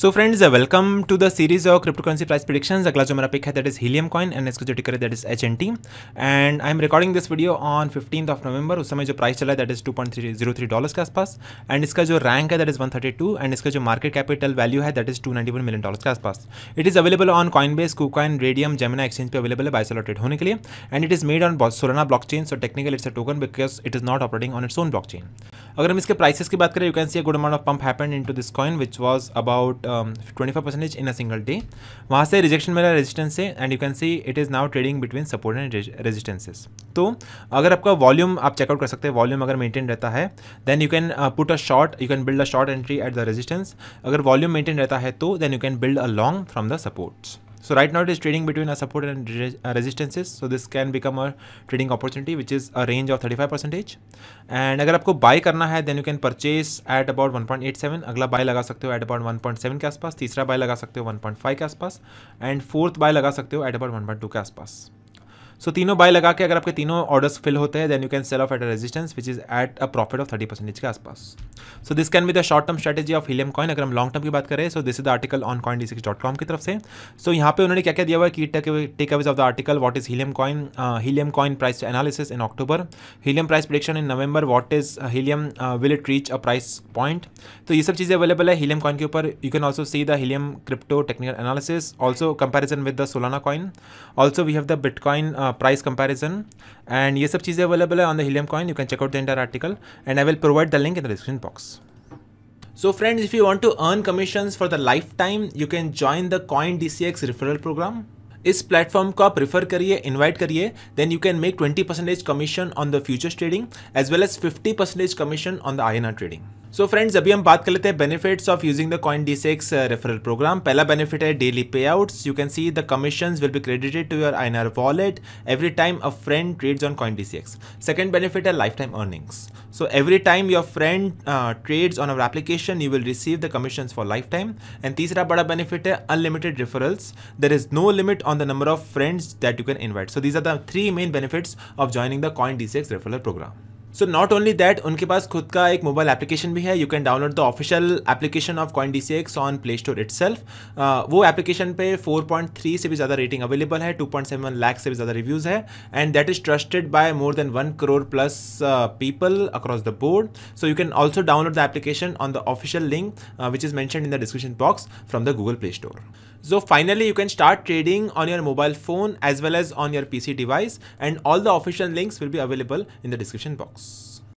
So friends welcome to the series of crypto currency price prediction अगला जो मेरा pick है that is helium coin and इसका जो टिकर है that is H N T and I am recording this video on fifteen of November उस समय जो प्राइस चला है that is two point three zero three dollars के आसपास एंड इसका जो रैंक है that is one thirty two and इसका जो मार्केट कैपिटल वैल्यू है that is two ninety one million dollar के आसपास it is available on Coinbase KuCoin Raydium Gemini exchange पर अवेलेबल है बाइसोलोटेड होने के लिए and it is made on Solana blockchain so technical it's a token because it is not operating on its own blockchain अगर हम इसके prices की बात करें you can see a good amount of pump happen in to this coin which was about twenty five percentage in a single day वहाँ से rejection मिला resistance से and you can see it is now trading between support and resistances तो अगर आपका volume आप checkout कर सकते हैं वॉल्यूम अगर मेंटेन रहता है then you can put a short you can build a short entry at the resistance अगर वॉल्यूम मेंटेन रहता है तो then you can build a long from the supports So right now it is trading between a support and re uh, resistances. So this can become a trading opportunity which is a range of 35 percentage. And अगर आपको buy करना है then you can purchase at about 1.87 अगला buy लगा सकते हो at about 1.7 के आसपास तीसरा buy लगा सकते हो 1.5 के आसपास And fourth buy लगा सकते हो at about 1.2 के आसपास सो so, तीनों बाय लगा के अगर आपके तीनों ऑर्डर्स फिल होते हैं then you can sell off at a resistance which is at a profit of 30 percentage के आसपास so this can be the short term strategy of helium coin अगर हम लॉन्ग टर्म की बात करें so this is the article on coin D six dot com की तरफ से सो so, यहाँ पे उन्होंने क्या क्या दिया हुआ है की takeaways of the article what is helium coin helium coin price analysis in October helium price prediction in November what is helium will it reach a price point तो ये सब चीज़ें अवेलेबल है हिलियम कॉइन के ऊपर you can also see the helium crypto technical analysis also comparison with the Solana coin also we have the bitcoin price comparison and ये सब चीज़ें अवेलेबल है on the helium coin you can check out the entire article and I will provide the link in the description box So friends, if you want to earn commissions for the lifetime, you can join the Coin DCX referral program. इस platform को आप refer करिए invite करिए then you can make 20 percentage commission on the futures trading as well as 50 percentage commission on the I trading so so friends अभी हम बात कर लेते हैं benefits of using the coin D six referral program पहला benefit है daily payouts you can see the commission will be credited to your I wallet every time a friend trades on coin D six second benefit है lifetime earnings So every time your friend uh, trades on our application, you will receive the commissions for lifetime. And तीसरा बड़ा benefit है unlimited referrals. There is no limit on the number of friends that you can invite. So these are the three main benefits of joining the Coin D6 referral program. So not only that उनके पास खुद का एक mobile application भी है you can download the official application of coin D C X on Play Store itself वो application पे 4.3 से भी ज़्यादा रेटिंग अवेलेबल है 2.7 लैक से भी ज़्यादा रिव्यूज़ है and that is trusted by more than one crore plus people across the board so you can also download the application on the official link which is mention in the description box from the Google Play Store So finally, you can start trading on your mobile phone as well as on your PC device and all the official links will be available in the description box. us.